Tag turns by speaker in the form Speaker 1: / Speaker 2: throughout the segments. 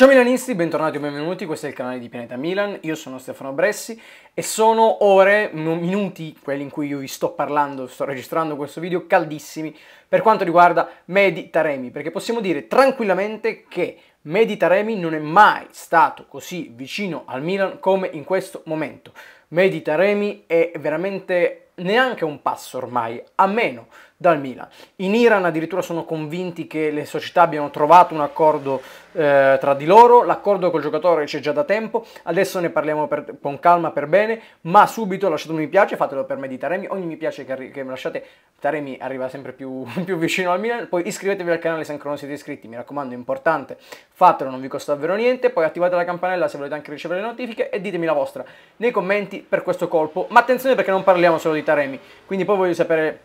Speaker 1: Ciao milanisti, bentornati o benvenuti, questo è il canale di Pianeta Milan, io sono Stefano Bressi e sono ore, minuti, quelli in cui io vi sto parlando, sto registrando questo video, caldissimi per quanto riguarda Medi Taremi, perché possiamo dire tranquillamente che Medi Taremi non è mai stato così vicino al Milan come in questo momento. Medita Remi è veramente neanche un passo ormai, a meno dal Milan. In Iran addirittura sono convinti che le società abbiano trovato un accordo eh, tra di loro, l'accordo col giocatore c'è già da tempo, adesso ne parliamo per, con calma, per bene, ma subito lasciate un mi piace, fatelo per me di Taremi, ogni mi piace che, arri- che me lasciate, Taremi arriva sempre più, più, vicino al Milan, poi iscrivetevi al canale se ancora non siete iscritti, mi raccomando, è importante, fatelo, non vi costa davvero niente, poi attivate la campanella se volete anche ricevere le notifiche e ditemi la vostra nei commenti per questo colpo, ma attenzione perché non parliamo solo di Taremi, quindi poi voglio sapere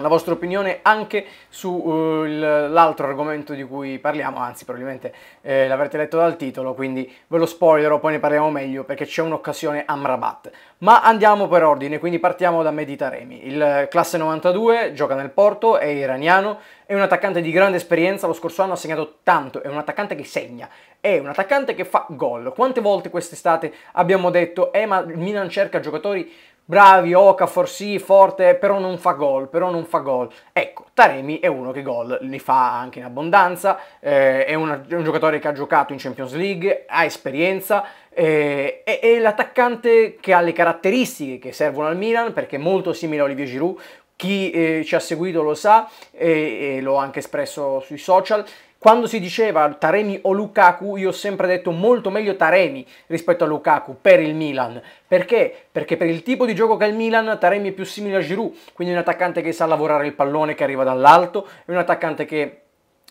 Speaker 1: la vostra opinione anche sull'altro eh, uh, argomento di cui parliamo, anzi probabilmente eh, l'avrete letto dal titolo, quindi ve lo spoilerò, poi ne parliamo meglio perché c'è un'occasione Amrabat. Ma andiamo per ordine, quindi partiamo da Meditaremi. Il classe 92 gioca nel Porto, è iraniano, è un attaccante di grande esperienza, lo scorso anno ha segnato tanto, è un attaccante che segna, è un attaccante che fa gol. Quante volte quest'estate abbiamo detto, eh ma Milan cerca giocatori bravi, Oca, Forsì, forte, però non fa gol, però non fa gol. Ecco, Taremi è uno che gol li fa anche in abbondanza, eh, è, una, è, un giocatore che ha giocato in Champions League, ha esperienza, eh, è, è l'attaccante che ha le caratteristiche che servono al Milan, perché è molto simile a Olivier Giroud, chi eh, ci ha seguito lo sa eh, e, e l'ho anche espresso sui social, quando si diceva Taremi o Lukaku, io ho sempre detto molto meglio Taremi rispetto a Lukaku per il Milan. Perché? Perché per il tipo di gioco che ha il Milan, Taremi è più simile a Giroud, quindi un attaccante che sa lavorare il pallone che arriva dall'alto, è un attaccante che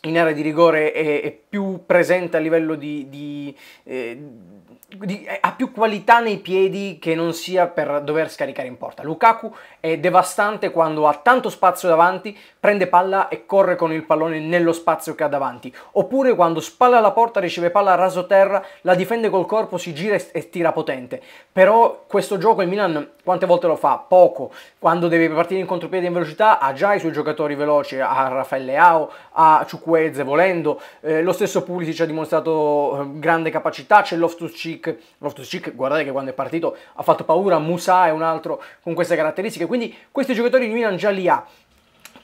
Speaker 1: in area di rigore è, è, più presente a livello di... di, eh, di eh, ha più qualità nei piedi che non sia per dover scaricare in porta. Lukaku è devastante quando ha tanto spazio davanti, prende palla e corre con il pallone nello spazio che ha davanti. Oppure quando spalla alla porta, riceve palla a raso terra, la difende col corpo, si gira e, tira potente. Però questo gioco il Milan quante volte lo fa? Poco. Quando deve partire in contropiede in velocità ha già i suoi giocatori veloci, ha Raffaele Ao, ha Ciucue Chukwueze volendo, eh, lo stesso Pulisic ha dimostrato eh, grande capacità, c'è Loftus-Cheek, Loftus-Cheek guardate che quando è partito ha fatto paura, Musa è un altro con queste caratteristiche, quindi questi giocatori il Milan già li ha,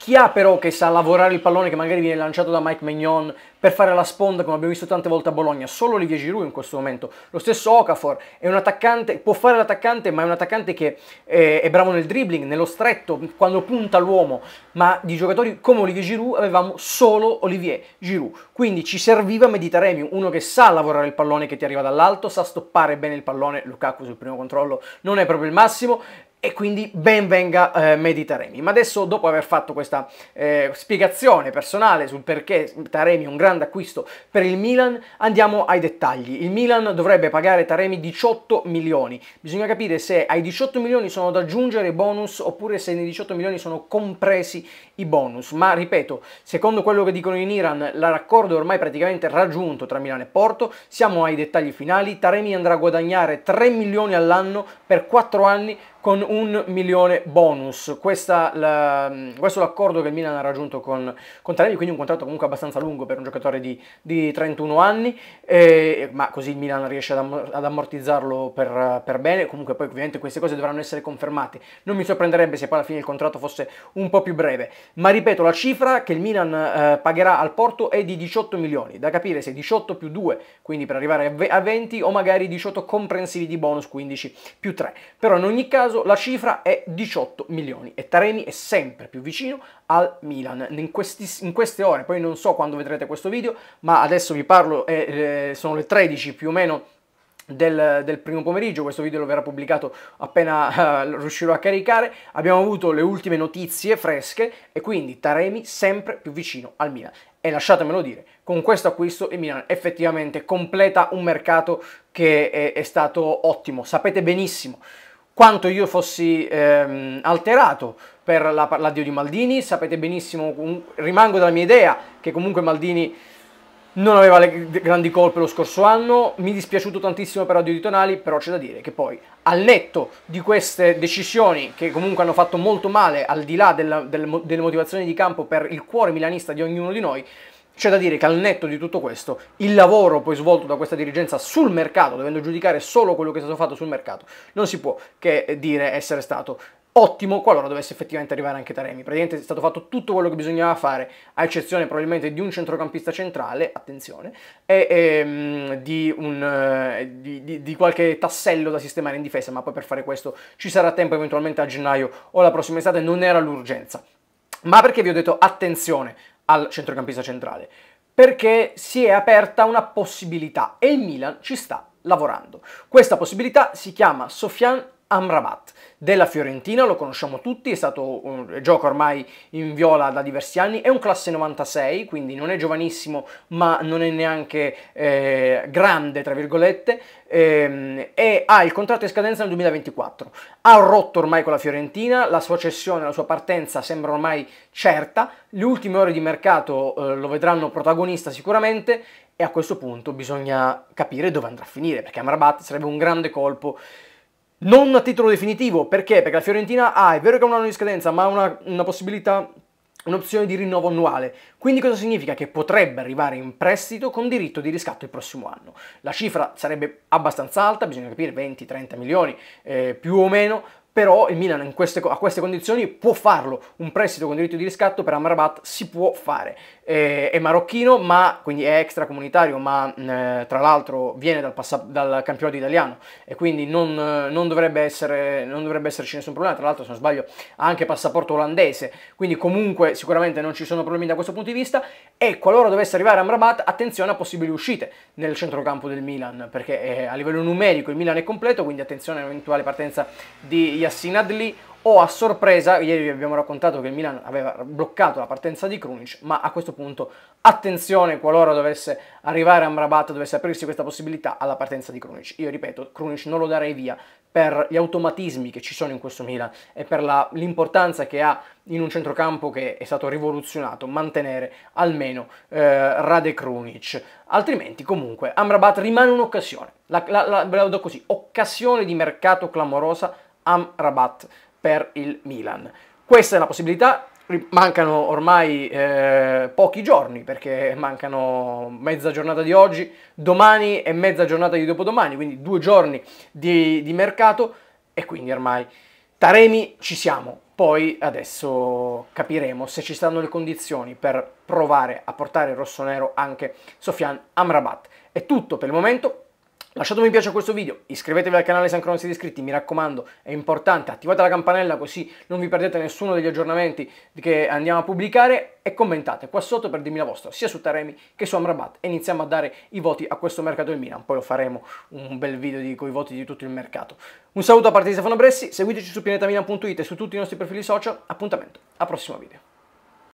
Speaker 1: chi ha però che sa lavorare il pallone che magari viene lanciato da Mike Magnon per fare la sponda come abbiamo visto tante volte a Bologna? Solo Olivier Giroud in questo momento. Lo stesso Okafor è un attaccante, può fare l'attaccante ma è un attaccante che è, eh, è bravo nel dribbling, nello stretto, quando punta l'uomo. Ma di giocatori come Olivier Giroud avevamo solo Olivier Giroud. Quindi ci serviva Meditaremiu, uno che sa lavorare il pallone che ti arriva dall'alto, sa stoppare bene il pallone. Lukaku sul primo controllo non è proprio il massimo e quindi ben venga eh, Medi Taremi. Ma adesso, dopo aver fatto questa eh, spiegazione personale sul perché Taremi è un grande acquisto per il Milan, andiamo ai dettagli. Il Milan dovrebbe pagare Taremi 18 milioni. Bisogna capire se ai 18 milioni sono da aggiungere i bonus oppure se nei 18 milioni sono compresi i bonus. Ma ripeto, secondo quello che dicono in Iran, l'accordo è ormai praticamente raggiunto tra Milano e Porto. Siamo ai dettagli finali. Taremi andrà a guadagnare 3 milioni all'anno per 4 anni con un milione bonus. Questa, la, questo è l'accordo che il Milan ha raggiunto con, con Tarelli, quindi un contratto comunque abbastanza lungo per un giocatore di, di 31 anni, eh, ma così il Milan riesce ad, ammortizzarlo per, per, bene. Comunque poi ovviamente queste cose dovranno essere confermate. Non mi sorprenderebbe se poi alla fine il contratto fosse un po' più breve. Ma ripeto, la cifra che il Milan eh, pagherà al Porto è di 18 milioni, da capire se 18 più 2, quindi per arrivare a 20, o magari 18 comprensivi di bonus, 15 più 3. Però in ogni caso caso la cifra è 18 milioni e Taremi è sempre più vicino al Milan. In, questi, in queste ore, poi non so quando vedrete questo video, ma adesso vi parlo, eh, eh sono le 13 più o meno del, del, primo pomeriggio, questo video lo verrà pubblicato appena uh, riuscirò a caricare, abbiamo avuto le ultime notizie fresche e quindi Taremi sempre più vicino al Milan. E lasciatemelo dire, con questo acquisto il Milan effettivamente completa un mercato che è, è stato ottimo, sapete benissimo quanto io fossi ehm, alterato per l'addio di Maldini, sapete benissimo, rimango dalla mia idea che comunque Maldini non aveva le grandi colpe lo scorso anno, mi è dispiaciuto tantissimo per l'addio di Tonali, però c'è da dire che poi al netto di queste decisioni che comunque hanno fatto molto male al di là della, del, delle motivazioni di campo per il cuore milanista di ognuno di noi, c'è da dire che al netto di tutto questo, il lavoro poi svolto da questa dirigenza sul mercato, dovendo giudicare solo quello che è stato fatto sul mercato, non si può che eh, dire essere stato ottimo qualora dovesse effettivamente arrivare anche Taremi. Praticamente è stato fatto tutto quello che bisognava fare, a eccezione probabilmente di un centrocampista centrale, attenzione, e, e ehm, di, un, eh, di, di, di, qualche tassello da sistemare in difesa, ma poi per fare questo ci sarà tempo eventualmente a gennaio o la prossima estate, non era l'urgenza. Ma perché vi ho detto attenzione al centrocampista centrale, perché si è aperta una possibilità e il Milan ci sta lavorando. Questa possibilità si chiama Sofian Amrabat della Fiorentina, lo conosciamo tutti, è stato un, gioco ormai in viola da diversi anni, è un classe 96, quindi non è giovanissimo ma non è neanche eh, grande, tra virgolette, ehm, e ha il contratto in scadenza nel 2024. Ha rotto ormai con la Fiorentina, la sua cessione, la sua partenza sembra ormai certa, le ultime ore di mercato eh, lo vedranno protagonista sicuramente e a questo punto bisogna capire dove andrà a finire, perché Amrabat sarebbe un grande colpo non a titolo definitivo, perché? Perché la Fiorentina ha, ah, è vero che ha un anno di scadenza, ma ha una, una possibilità un'opzione di rinnovo annuale. Quindi cosa significa? Che potrebbe arrivare in prestito con diritto di riscatto il prossimo anno. La cifra sarebbe abbastanza alta, bisogna capire 20-30 milioni eh, più o meno, però il Milan queste, a queste condizioni può farlo, un prestito con diritto di riscatto per Amrabat si può fare, eh, è marocchino ma quindi è extracomunitario ma mm, eh, tra l'altro viene dal, dal, campionato italiano e quindi non, eh, non, dovrebbe essere, non, dovrebbe esserci nessun problema, tra l'altro se non sbaglio ha anche passaporto olandese, quindi comunque sicuramente non ci sono problemi da questo punto di vista e qualora dovesse arrivare Amrabat attenzione a possibili uscite nel centrocampo del Milan perché eh, a livello numerico il Milan è completo quindi attenzione all'eventuale partenza di Yassin Adli o a sorpresa, ieri vi abbiamo raccontato che il Milan aveva bloccato la partenza di Krunic, ma a questo punto attenzione qualora dovesse arrivare Amrabat, dovesse aprirsi questa possibilità alla partenza di Krunic. Io ripeto, Krunic non lo darei via per gli automatismi che ci sono in questo Milan e per l'importanza che ha in un centrocampo che è stato rivoluzionato mantenere almeno eh, Rade Krunic. Altrimenti comunque Amrabat rimane un'occasione, la, la, la, la do così, occasione di mercato clamorosa Amrabat per il Milan. Questa è la possibilità, mancano ormai eh, pochi giorni perché mancano mezza giornata di oggi, domani e mezza giornata di dopodomani, quindi due giorni di, di mercato e quindi ormai Taremi ci siamo. Poi adesso capiremo se ci stanno le condizioni per provare a portare il rossonero anche Sofian Amrabat. È tutto per il momento, Lasciate un mi piace a questo video, iscrivetevi al canale se ancora non siete iscritti, mi raccomando, è importante, attivate la campanella così non vi perdete nessuno degli aggiornamenti che andiamo a pubblicare e commentate qua sotto per dirmi la vostra, sia su Taremi che su Amrabat e iniziamo a dare i voti a questo mercato del Milan, poi lo faremo un bel video con i voti di tutto il mercato. Un saluto da parte di Stefano Bressi, seguiteci su pianetamilan.it e su tutti i nostri profili social, appuntamento, al prossimo video.